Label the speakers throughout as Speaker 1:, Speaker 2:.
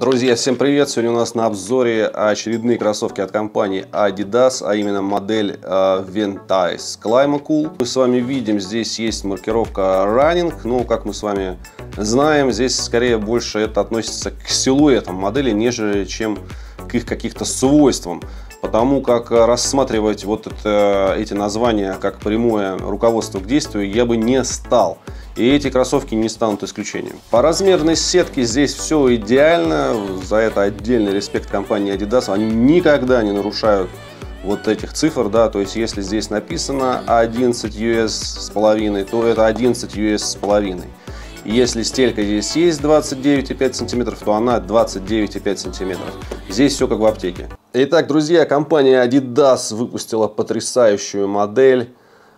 Speaker 1: Друзья, всем привет! Сегодня у нас на обзоре очередные кроссовки от компании Adidas, а именно модель э, Ventice Climacool. Мы с вами видим, здесь есть маркировка Running, но, ну, как мы с вами знаем, здесь скорее больше это относится к силуэтам модели, нежели чем к их каких-то свойствам. Потому как рассматривать вот это, э, эти названия как прямое руководство к действию я бы не стал. И эти кроссовки не станут исключением. По размерной сетке здесь все идеально. За это отдельный респект компании Adidas. Они никогда не нарушают вот этих цифр, да, то есть если здесь написано 11 US с половиной, то это 11 US с половиной. Если стелька здесь есть 29,5 сантиметров, то она 29,5 сантиметров. Здесь все как в аптеке. Итак, друзья, компания Adidas выпустила потрясающую модель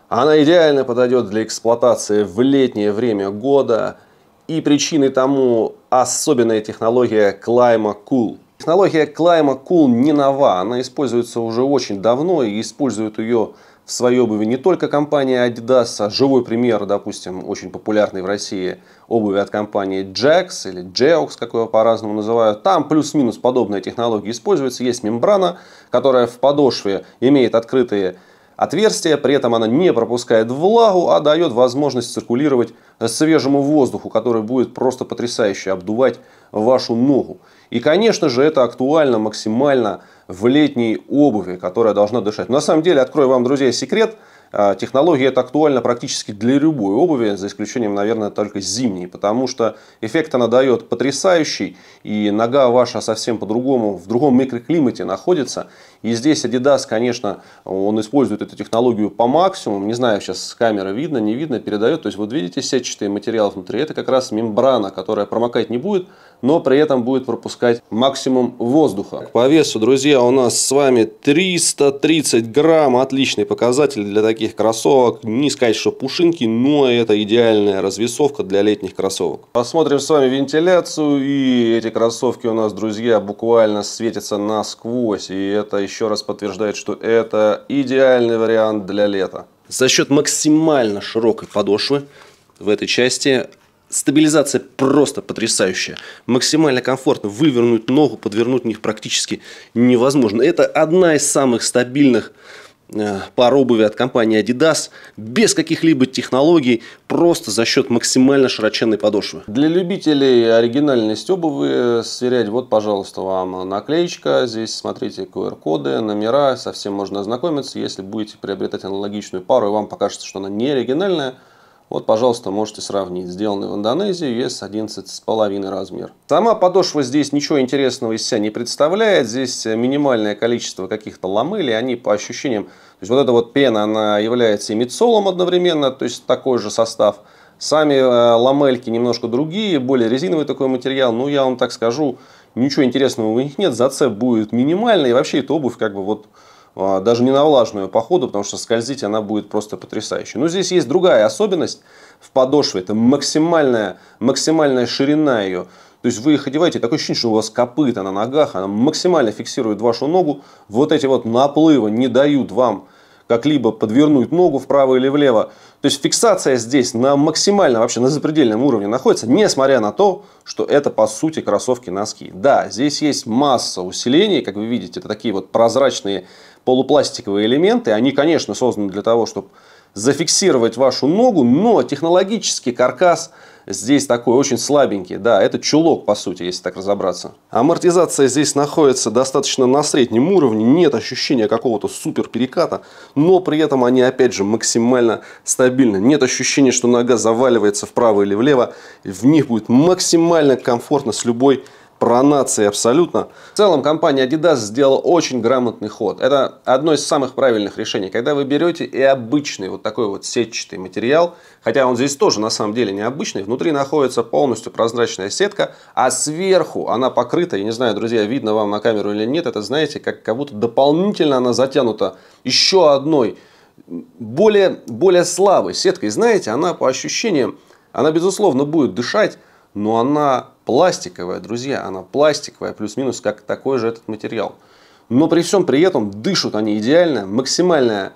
Speaker 1: она идеально подойдет для эксплуатации в летнее время года, и причиной тому особенная технология Climacool. Технология Climacool не нова, она используется уже очень давно и использует ее в своей обуви не только компания Adidas, а живой пример, допустим, очень популярной в России обуви от компании Jax или Geox, как его по-разному называют. Там плюс-минус подобная технология используется. Есть мембрана, которая в подошве имеет открытые отверстие, при этом она не пропускает влагу, а дает возможность циркулировать свежему воздуху, который будет просто потрясающе обдувать вашу ногу. И, конечно же, это актуально максимально в летней обуви, которая должна дышать. Но на самом деле, открою вам, друзья, секрет – а, Технология эта актуальна практически для любой обуви, за исключением, наверное, только зимней, потому что эффект она дает потрясающий, и нога ваша совсем по-другому, в другом микроклимате находится. И здесь Adidas, конечно, он использует эту технологию по максимуму, не знаю, сейчас с камеры видно, не видно, передает. То есть, вот видите сетчатый материал внутри, это как раз мембрана, которая промокать не будет, но при этом будет пропускать максимум воздуха. По весу, друзья, у нас с вами 330 грамм, отличный показатель для таких таких кроссовок. Не сказать, что пушинки, но это идеальная развесовка для летних кроссовок. Посмотрим с вами вентиляцию. И эти кроссовки у нас, друзья, буквально светятся насквозь. И это еще раз подтверждает, что это идеальный вариант для лета. За счет максимально широкой подошвы в этой части Стабилизация просто потрясающая. Максимально комфортно. Вывернуть ногу, подвернуть них практически невозможно. Это одна из самых стабильных Э, пар обуви от компании Adidas без каких-либо технологий, просто за счет максимально широченной подошвы. Для любителей оригинальность обуви э, сверять, вот, пожалуйста, вам наклеечка. Здесь, смотрите, QR-коды, номера, совсем можно ознакомиться. Если будете приобретать аналогичную пару и вам покажется, что она не оригинальная, вот, пожалуйста, можете сравнить. Сделанный в Индонезии, вес 11,5 размер. Сама подошва здесь ничего интересного из себя не представляет. Здесь минимальное количество каких-то ламелей. Они по ощущениям... То есть вот эта вот пена, она является и мицолом одновременно, то есть такой же состав. Сами э, ламельки немножко другие, более резиновый такой материал. Ну, я вам так скажу, ничего интересного у них нет. Зацеп будет минимальный. И вообще эта обувь как бы вот а, даже не на влажную походу, потому что скользить она будет просто потрясающе. Но здесь есть другая особенность в подошве, это максимальная, максимальная ширина ее. То есть вы их одеваете, такое ощущение, что у вас копыта на ногах, она максимально фиксирует вашу ногу. Вот эти вот наплывы не дают вам как-либо подвернуть ногу вправо или влево. То есть фиксация здесь на максимально, вообще на запредельном уровне находится, несмотря на то, что это по сути кроссовки-носки. Да, здесь есть масса усилений, как вы видите, это такие вот прозрачные полупластиковые элементы. Они, конечно, созданы для того, чтобы зафиксировать вашу ногу, но технологический каркас здесь такой очень слабенький. Да, это чулок, по сути, если так разобраться. Амортизация здесь находится достаточно на среднем уровне, нет ощущения какого-то супер переката, но при этом они, опять же, максимально стабильны. Нет ощущения, что нога заваливается вправо или влево. В них будет максимально комфортно с любой про нации абсолютно. В целом компания Adidas сделала очень грамотный ход. Это одно из самых правильных решений, когда вы берете и обычный вот такой вот сетчатый материал, хотя он здесь тоже на самом деле необычный, внутри находится полностью прозрачная сетка, а сверху она покрыта, я не знаю, друзья, видно вам на камеру или нет, это знаете, как, как будто дополнительно она затянута еще одной более, более слабой сеткой. Знаете, она по ощущениям, она безусловно будет дышать, но она пластиковая, друзья, она пластиковая, плюс-минус, как такой же этот материал. Но при всем при этом дышат они идеально, максимальное,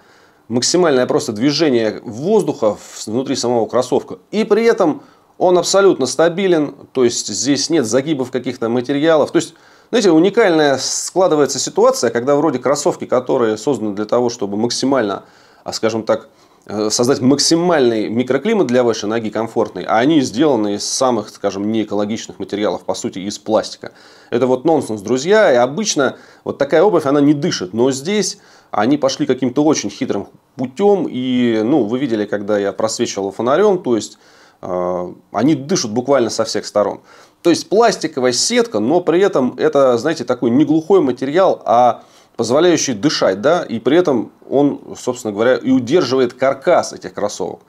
Speaker 1: максимальное просто движение воздуха внутри самого кроссовка. И при этом он абсолютно стабилен, то есть здесь нет загибов каких-то материалов. То есть, знаете, уникальная складывается ситуация, когда вроде кроссовки, которые созданы для того, чтобы максимально, а скажем так, Э, создать максимальный микроклимат для вашей ноги комфортный, а они сделаны из самых, скажем, неэкологичных материалов, по сути, из пластика. Это вот нонсенс, друзья, и обычно вот такая обувь, она не дышит, но здесь они пошли каким-то очень хитрым путем, и, ну, вы видели, когда я просвечивал фонарем, то есть, э, они дышат буквально со всех сторон. То есть, пластиковая сетка, но при этом это, знаете, такой не глухой материал, а позволяющий дышать, да, и при этом он, собственно говоря, и удерживает каркас этих кроссовок.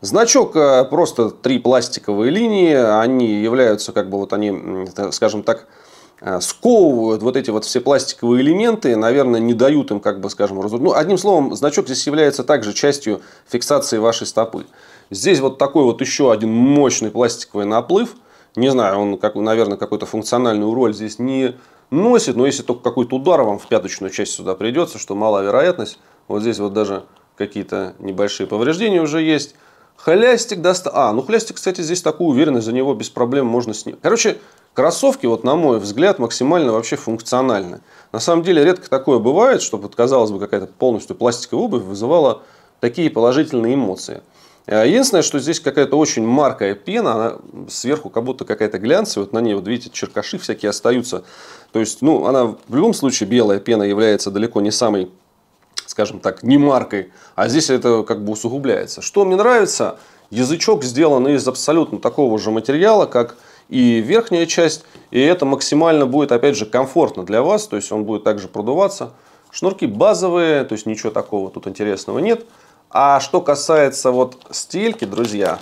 Speaker 1: Значок э, просто три пластиковые линии, они являются как бы вот они, скажем так, э, сковывают вот эти вот все пластиковые элементы, наверное, не дают им, как бы, скажем, разру... Ну, одним словом, значок здесь является также частью фиксации вашей стопы. Здесь вот такой вот еще один мощный пластиковый наплыв. Не знаю, он, как, наверное, какую-то функциональную роль здесь не носит, но если только какой-то удар вам в пяточную часть сюда придется, что малая вероятность, вот здесь вот даже какие-то небольшие повреждения уже есть. Холястик даст... А, ну холястик, кстати, здесь такую уверенность, за него без проблем можно снять. Короче, кроссовки, вот на мой взгляд, максимально вообще функциональны. На самом деле, редко такое бывает, чтобы, казалось бы, какая-то полностью пластиковая обувь вызывала такие положительные эмоции. Э, единственное, что здесь какая-то очень маркая пена, она сверху как будто какая-то глянцевая, вот на ней, вот видите, черкаши всякие остаются. То есть, ну, она в любом случае, белая пена является далеко не самой, скажем так, не маркой, а здесь это как бы усугубляется. Что мне нравится, язычок сделан из абсолютно такого же материала, как и верхняя часть, и это максимально будет, опять же, комфортно для вас, то есть он будет также продуваться. Шнурки базовые, то есть ничего такого тут интересного нет. А что касается вот стельки, друзья,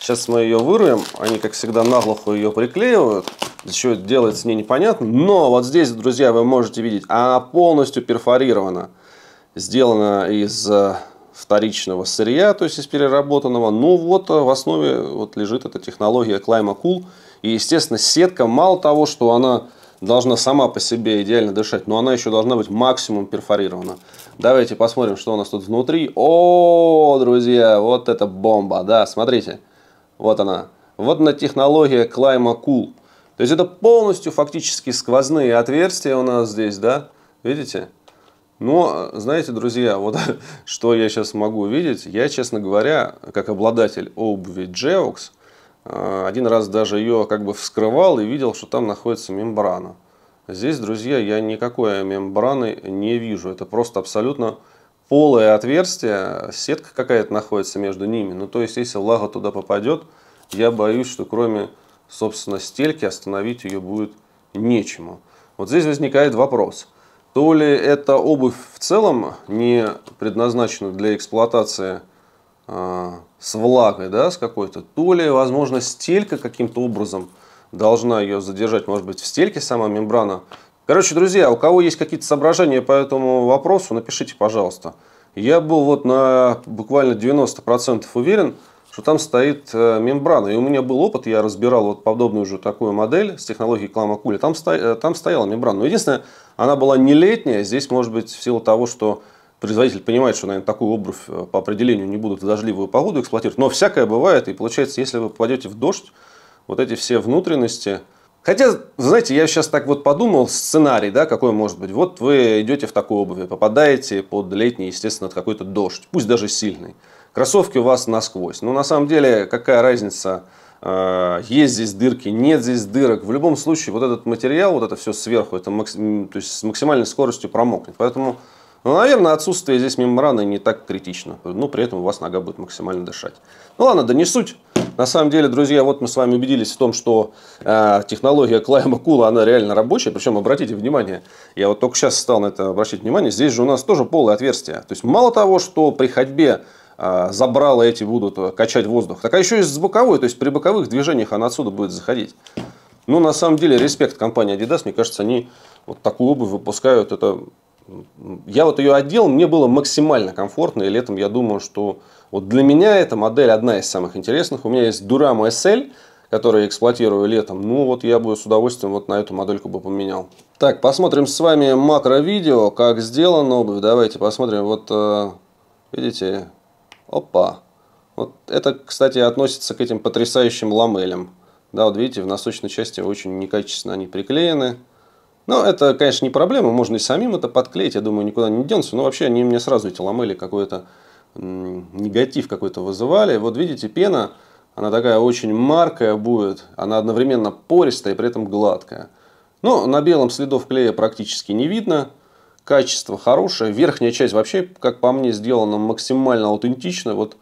Speaker 1: сейчас мы ее вырвем. Они, как всегда, наглухо ее приклеивают. Что делается, мне непонятно. Но вот здесь, друзья, вы можете видеть, она полностью перфорирована. Сделана из э, вторичного сырья, то есть из переработанного. Ну вот э, в основе вот лежит эта технология Climacool. И, естественно, сетка мало того, что она должна сама по себе идеально дышать, но она еще должна быть максимум перфорирована. Давайте посмотрим, что у нас тут внутри. О, друзья, вот это бомба, да, смотрите. Вот она. Вот она технология Clima Cool. То есть это полностью фактически сквозные отверстия у нас здесь, да, видите? Но, знаете, друзья, вот что я сейчас могу увидеть, я, честно говоря, как обладатель обуви Geox, Э, один раз даже ее как бы вскрывал и видел, что там находится мембрана. Здесь, друзья, я никакой мембраны не вижу. Это просто абсолютно полое отверстие, сетка какая-то находится между ними. Ну, то есть, если влага туда попадет, я боюсь, что кроме, собственно, стельки остановить ее будет нечему. Вот здесь возникает вопрос. То ли эта обувь в целом не предназначена для эксплуатации а, с влагой, да, с какой-то, то ли, возможно, стелька каким-то образом должна ее задержать, может быть, в стельке сама мембрана. Короче, друзья, у кого есть какие-то соображения по этому вопросу, напишите, пожалуйста. Я был вот на буквально 90% уверен, что там стоит э, мембрана. И у меня был опыт, я разбирал вот подобную же такую модель с технологией Кламакули. Там, сто... Э, там стояла мембрана. Но единственное, она была не летняя. Здесь, может быть, в силу того, что производитель понимает, что, наверное, такую обувь э, по определению не будут в дождливую погоду эксплуатировать, но всякое бывает, и получается, если вы попадете в дождь, вот эти все внутренности... Хотя, знаете, я сейчас так вот подумал, сценарий, да, какой может быть. Вот вы идете в такой обуви, попадаете под летний, естественно, от какой-то дождь, пусть даже сильный. Кроссовки у вас насквозь. Но на самом деле, какая разница, э, есть здесь дырки, нет здесь дырок. В любом случае, вот этот материал, вот это все сверху, это макс... то есть с максимальной скоростью промокнет. Поэтому но, ну, наверное, отсутствие здесь мембраны не так критично. Но ну, при этом у вас нога будет максимально дышать. Ну ладно, да не суть. На самом деле, друзья, вот мы с вами убедились в том, что э, технология Клайма Кула, она реально рабочая. Причем, обратите внимание, я вот только сейчас стал на это обращать внимание, здесь же у нас тоже полое отверстие. То есть, мало того, что при ходьбе э, забрала эти будут э, качать воздух, так а еще и с боковой, то есть при боковых движениях она отсюда будет заходить. Ну, на самом деле, респект компании Adidas, мне кажется, они вот такую обувь выпускают, это я вот ее одел, мне было максимально комфортно, и летом я думаю, что вот для меня эта модель одна из самых интересных. У меня есть Duramo SL, которую я эксплуатирую летом. Ну вот я бы с удовольствием вот на эту модельку бы поменял. Так, посмотрим с вами макро-видео, как сделана обувь. Давайте посмотрим. Вот, э, видите, опа. Вот это, кстати, относится к этим потрясающим ламелям. Да, вот видите, в носочной части очень некачественно они приклеены. Но ну, это, конечно, не проблема, можно и самим это подклеить, я думаю, никуда не денутся. Но вообще они мне сразу эти ламели какой-то негатив какой-то вызывали. Вот видите, пена, она такая очень маркая будет, она одновременно пористая и при этом гладкая. Но на белом следов клея практически не видно, качество хорошее, верхняя часть вообще, как по мне, сделана максимально аутентично. Вот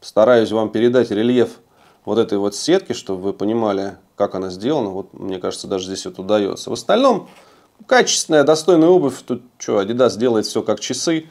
Speaker 1: стараюсь вам передать рельеф вот этой вот сетки, чтобы вы понимали, как она сделана, вот мне кажется, даже здесь вот удается. В остальном, качественная, достойная обувь, тут что, Adidas делает все как часы,